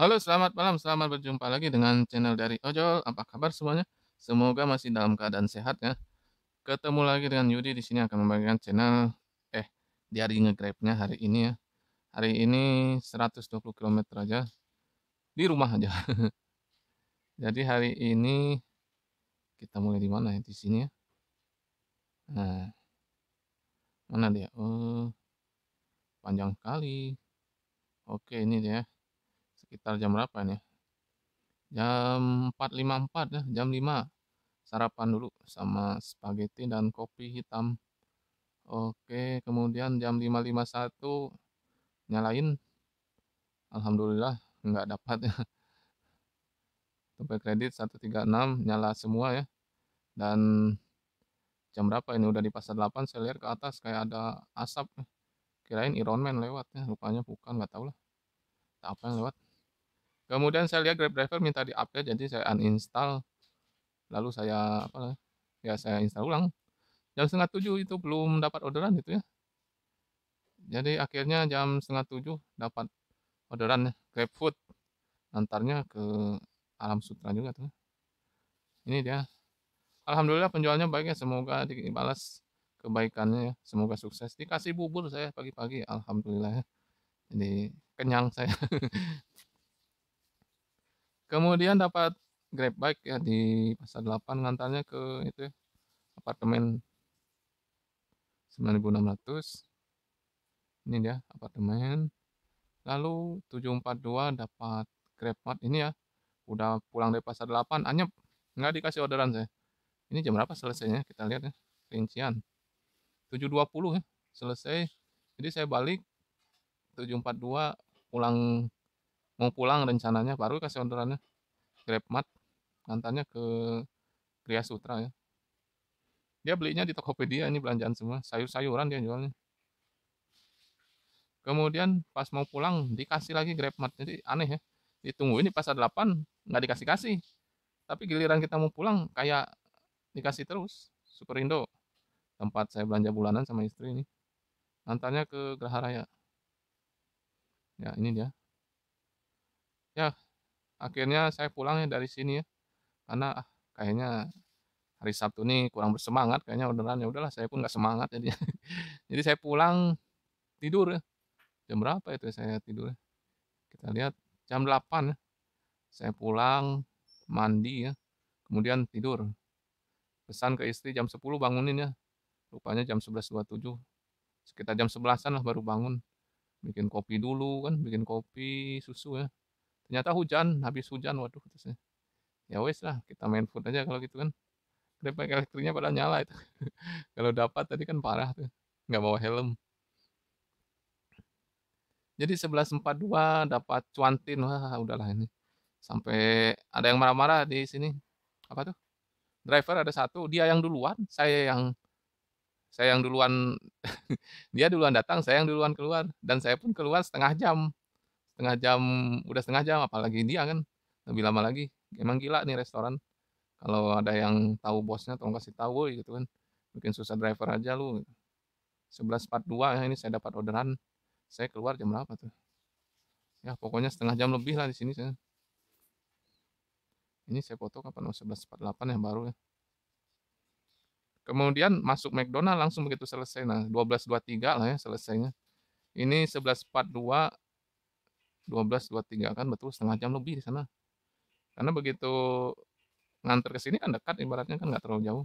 Halo, selamat malam. Selamat berjumpa lagi dengan channel dari Ojol. Apa kabar semuanya? Semoga masih dalam keadaan sehat ya. Ketemu lagi dengan Yudi di sini akan membagikan channel eh di hari ngegrabnya hari ini ya. Hari ini 120 km aja di rumah aja. Jadi hari ini kita mulai di mana ya? Di sini ya. Nah. Mana dia? Oh. Panjang kali. Oke, ini dia sekitar jam berapa ini? jam 4.54 ya jam 5 sarapan dulu sama spaghetti dan kopi hitam oke kemudian jam 5.51 nyalain Alhamdulillah nggak dapat ya Topik kredit 136 nyala semua ya dan jam berapa ini udah di pasar 8 saya lihat ke atas kayak ada asap kirain Iron Man lewat ya rupanya bukan nggak tahu lah apa yang lewat kemudian saya lihat Grab Driver minta diupdate jadi saya uninstall lalu saya apa ya saya install ulang jam setengah tujuh itu belum dapat orderan itu ya jadi akhirnya jam setengah tujuh dapat orderan Grab Food antarnya ke Alam Sutra juga tuh ini dia Alhamdulillah penjualnya baik ya semoga dibalas kebaikannya ya semoga sukses dikasih bubur saya pagi-pagi Alhamdulillah ya. jadi kenyang saya kemudian dapat grab bike ya di pasar 8 ngantarnya ke itu ya, apartemen 9600 ini dia apartemen lalu 742 dapat grab mat ini ya udah pulang dari pasar 8 anyep nggak dikasih orderan saya ini jam berapa selesainya kita lihat ya rincian 7.20 ya selesai jadi saya balik 742 pulang mau pulang rencananya baru kasih orderannya mat ngantarnya ke Kriya Sutra ya dia belinya di Tokopedia ini belanjaan semua sayur-sayuran dia jualnya kemudian pas mau pulang dikasih lagi grab mat jadi aneh ya ditunggu ini pasar 8 nggak dikasih-kasih tapi giliran kita mau pulang kayak dikasih terus Superindo tempat saya belanja bulanan sama istri ini antarnya ke Geraha Raya ya ini dia Ya, akhirnya saya pulang ya dari sini ya. Karena ah, kayaknya hari Sabtu nih kurang bersemangat kayaknya orderan ya udahlah saya pun nggak semangat jadi jadi saya pulang tidur ya. jam berapa itu ya saya tidur ya. kita lihat jam 8 ya. saya pulang mandi ya kemudian tidur pesan ke istri jam 10 bangunin ya rupanya jam 11.27 sekitar jam 11an lah baru bangun bikin kopi dulu kan bikin kopi susu ya ternyata hujan habis hujan waduh terusnya ya wes lah kita main food aja kalau gitu kan keripik elektriknya pada nyala itu kalau dapat tadi kan parah tuh nggak bawa helm jadi 11.42 dapat cuantin wah udahlah ini sampai ada yang marah-marah di sini apa tuh driver ada satu dia yang duluan saya yang saya yang duluan dia duluan datang saya yang duluan keluar dan saya pun keluar setengah jam setengah jam udah setengah jam apalagi dia kan lebih lama lagi emang gila nih restoran kalau ada yang tahu bosnya tolong kasih tahu gitu kan mungkin susah driver aja lu 11.42 ya ini saya dapat orderan saya keluar jam berapa tuh ya pokoknya setengah jam lebih lah di sini saya ini saya foto kapan oh, empat 11.48 yang baru ya kemudian masuk McDonald langsung begitu selesai nah 12.23 lah ya selesainya ini 11.42 12 23 kan betul setengah jam lebih di sana karena begitu ngantar ke sini kan dekat ibaratnya kan nggak terlalu jauh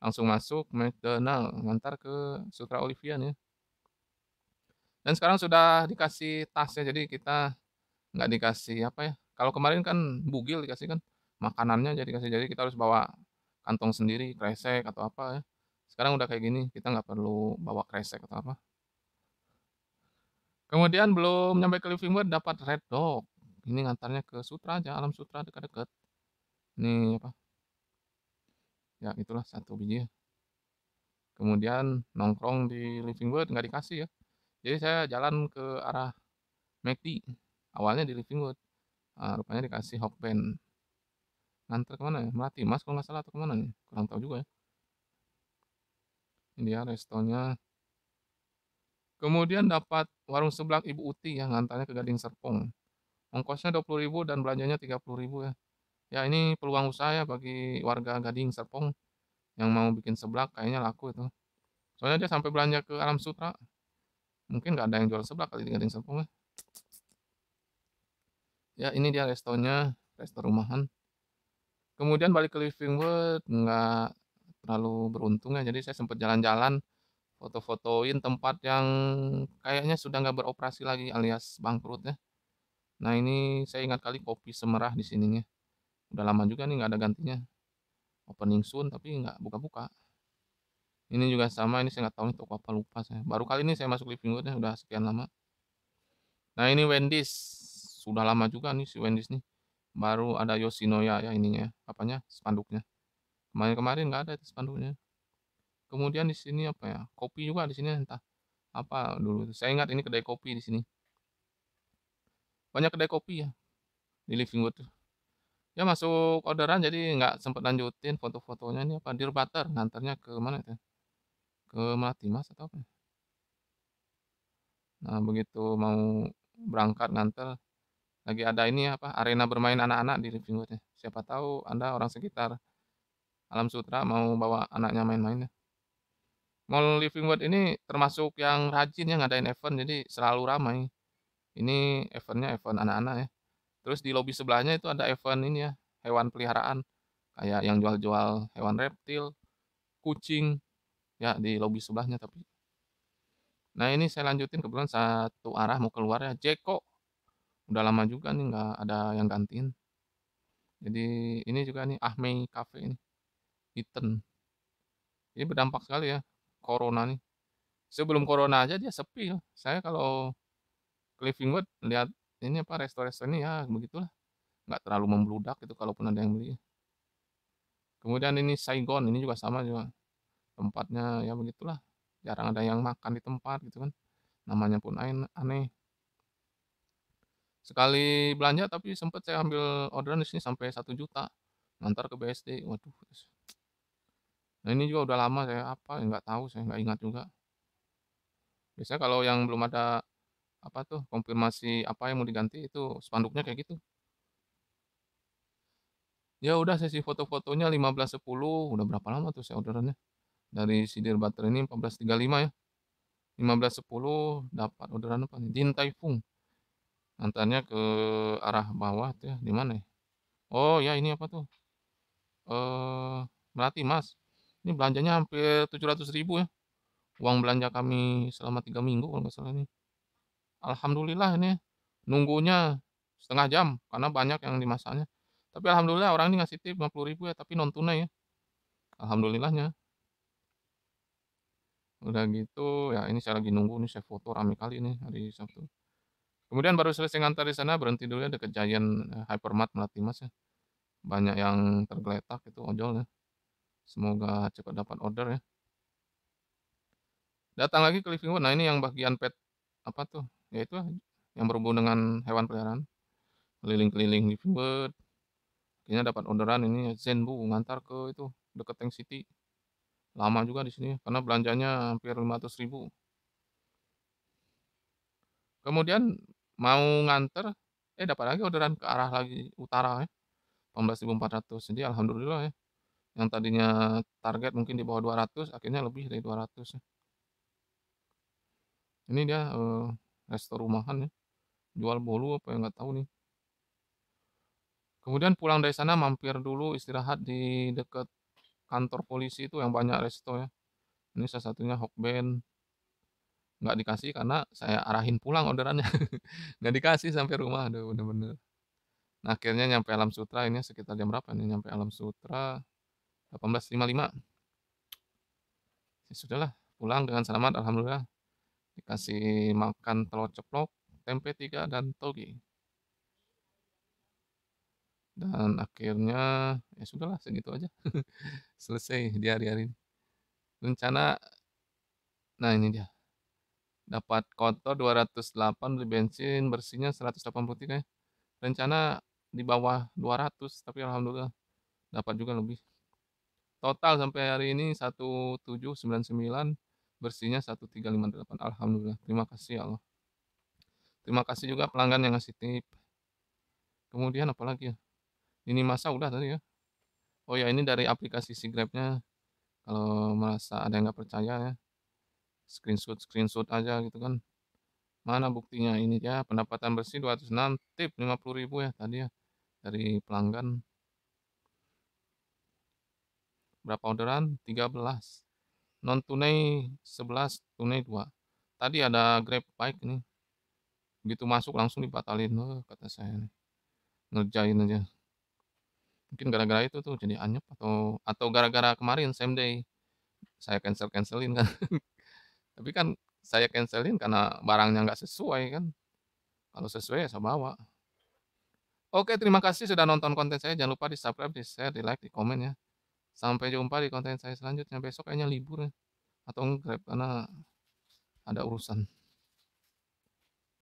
langsung masuk McDonald ngantar ke Sutra Olivia nih dan sekarang sudah dikasih tas ya jadi kita nggak dikasih apa ya kalau kemarin kan bugil dikasih kan makanannya jadi kasih jadi kita harus bawa kantong sendiri kresek atau apa ya sekarang udah kayak gini kita nggak perlu bawa kresek atau apa Kemudian belum nyampe ke living bird dapat red dog. Ini ngantarnya ke sutra aja, alam sutra dekat-dekat. Ini apa? Ya itulah satu biji. Ya. Kemudian nongkrong di living bird nggak dikasih ya. Jadi saya jalan ke arah McD. Awalnya di living bird. Nah, rupanya dikasih Hawk band. Nganter kemana ya? Melati Mas kalau nggak salah atau kemana nih? Ya? Kurang tahu juga ya. Ini dia restonya Kemudian dapat warung sebelah Ibu Uti yang ngantarnya ke Gading Serpong. Ongkosnya 20.000 dan belanjanya 30.000 ya. Ya ini peluang usaha ya bagi warga Gading Serpong yang mau bikin seblak kayaknya laku itu. Soalnya dia sampai belanja ke Alam Sutra. Mungkin nggak ada yang jual seblak kali di Gading Serpong ya. Ya ini dia restonya, resto rumahan. Kemudian balik ke Living World nggak terlalu beruntung ya. Jadi saya sempat jalan-jalan foto-fotoin tempat yang kayaknya sudah nggak beroperasi lagi alias bangkrut ya. Nah ini saya ingat kali kopi semerah di sininya. Udah lama juga nih nggak ada gantinya. Opening soon tapi nggak buka-buka. Ini juga sama, ini saya nggak tahu nih toko apa lupa saya. Baru kali ini saya masuk living roadnya udah sekian lama. Nah ini Wendy's, sudah lama juga nih si Wendy's nih. Baru ada Yoshinoya ya ininya, apanya spanduknya. Kemarin-kemarin nggak ada itu spanduknya. Kemudian di sini apa ya? Kopi juga di sini entah apa dulu. Saya ingat ini kedai kopi di sini. Banyak kedai kopi ya di Livingwood tuh. Ya masuk orderan jadi nggak sempat lanjutin foto-fotonya ini apa dir Butter nantarnya ke mana itu? Ke Melati Mas atau apa? Nah, begitu mau berangkat nganter lagi ada ini apa arena bermain anak-anak di living ya. Siapa tahu Anda orang sekitar Alam Sutra mau bawa anaknya main-main ya. Mall living world ini termasuk yang rajin ya ngadain event jadi selalu ramai. Ini eventnya event anak-anak ya. Terus di lobi sebelahnya itu ada event ini ya, hewan peliharaan. Kayak yang jual-jual hewan reptil, kucing ya di lobi sebelahnya tapi. Nah, ini saya lanjutin kebetulan satu arah mau keluar ya, Jeko. Udah lama juga nih nggak ada yang gantiin. Jadi ini juga nih Ahmei Cafe ini. eaten. Ini berdampak sekali ya corona nih sebelum corona aja dia sepi saya kalau ke Livingwood lihat ini apa resto-resto ini ya begitulah nggak terlalu membludak itu kalaupun ada yang beli kemudian ini Saigon ini juga sama juga tempatnya ya begitulah jarang ada yang makan di tempat gitu kan namanya pun aneh sekali belanja tapi sempat saya ambil orderan di sini sampai satu juta ngantar ke BSD waduh Nah, ini juga udah lama saya apa ya nggak tahu, saya nggak ingat juga. Biasanya kalau yang belum ada apa tuh konfirmasi apa yang mau diganti itu spanduknya kayak gitu. Ya udah sesi foto-fotonya 15.10, udah berapa lama tuh saya orderannya? Dari Sidir Butter ini 14.35 ya. 15.10 dapat orderan apa nih? Din Taifung. Antarnya ke arah bawah tuh ya, di mana ya? Oh ya ini apa tuh? Eh Melati Mas ini belanjanya hampir 700 ribu ya uang belanja kami selama tiga minggu kalau nggak salah ini Alhamdulillah ini nunggunya setengah jam karena banyak yang dimasaknya tapi Alhamdulillah orang ini ngasih tip 50 ribu ya tapi non tunai ya Alhamdulillahnya udah gitu ya ini saya lagi nunggu nih saya foto rame kali ini hari Sabtu kemudian baru selesai ngantar di sana berhenti dulu ya dekat Giant eh, Hypermart Melati Mas ya banyak yang tergeletak itu ojol ya. Semoga cepat dapat order ya. Datang lagi ke living wood. Nah, ini yang bagian pet apa tuh? Yaitu yang berhubung dengan hewan peliharaan. Keliling-keliling living wood. Akhirnya dapat orderan ini Zenbu ngantar ke itu deket Tank City. Lama juga di sini karena belanjanya hampir 500.000. Kemudian mau nganter, eh dapat lagi orderan ke arah lagi utara ya. 18.400. Jadi alhamdulillah ya yang tadinya target mungkin di bawah 200 akhirnya lebih dari 200 ya. ini dia eh, resto rumahan ya jual bolu apa yang nggak tahu nih kemudian pulang dari sana mampir dulu istirahat di dekat kantor polisi itu yang banyak resto ya ini salah satunya Hokben nggak dikasih karena saya arahin pulang orderannya nggak dikasih sampai rumah aduh bener-bener nah, akhirnya nyampe Alam Sutra ini sekitar jam berapa nih nyampe Alam Sutra 18.55 ya, sudahlah pulang dengan selamat alhamdulillah dikasih makan telur ceplok tempe tiga dan toge dan akhirnya ya sudahlah segitu aja selesai di hari-hari rencana nah ini dia dapat kotor 208 beli bensin bersihnya 183 ya rencana di bawah 200 tapi alhamdulillah dapat juga lebih total sampai hari ini 1799 bersihnya 1358 Alhamdulillah terima kasih ya Allah terima kasih juga pelanggan yang ngasih tip kemudian apalagi ya ini masa udah tadi ya oh ya ini dari aplikasi si Grabnya kalau merasa ada yang nggak percaya ya screenshot screenshot aja gitu kan mana buktinya ini ya pendapatan bersih 206 tip 50.000 ya tadi ya dari pelanggan berapa orderan 13 non tunai 11 tunai 2 tadi ada grab bike nih begitu masuk langsung dibatalin oh, kata saya nih. ngerjain aja mungkin gara-gara itu tuh jadi anyep atau atau gara-gara kemarin same day saya cancel cancelin kan tapi kan saya cancelin karena barangnya nggak sesuai kan kalau sesuai ya saya bawa Oke, terima kasih sudah nonton konten saya. Jangan lupa di subscribe, di share, di like, di komen ya. Sampai jumpa di konten saya selanjutnya. Besok kayaknya libur ya. Atau grab karena ada urusan.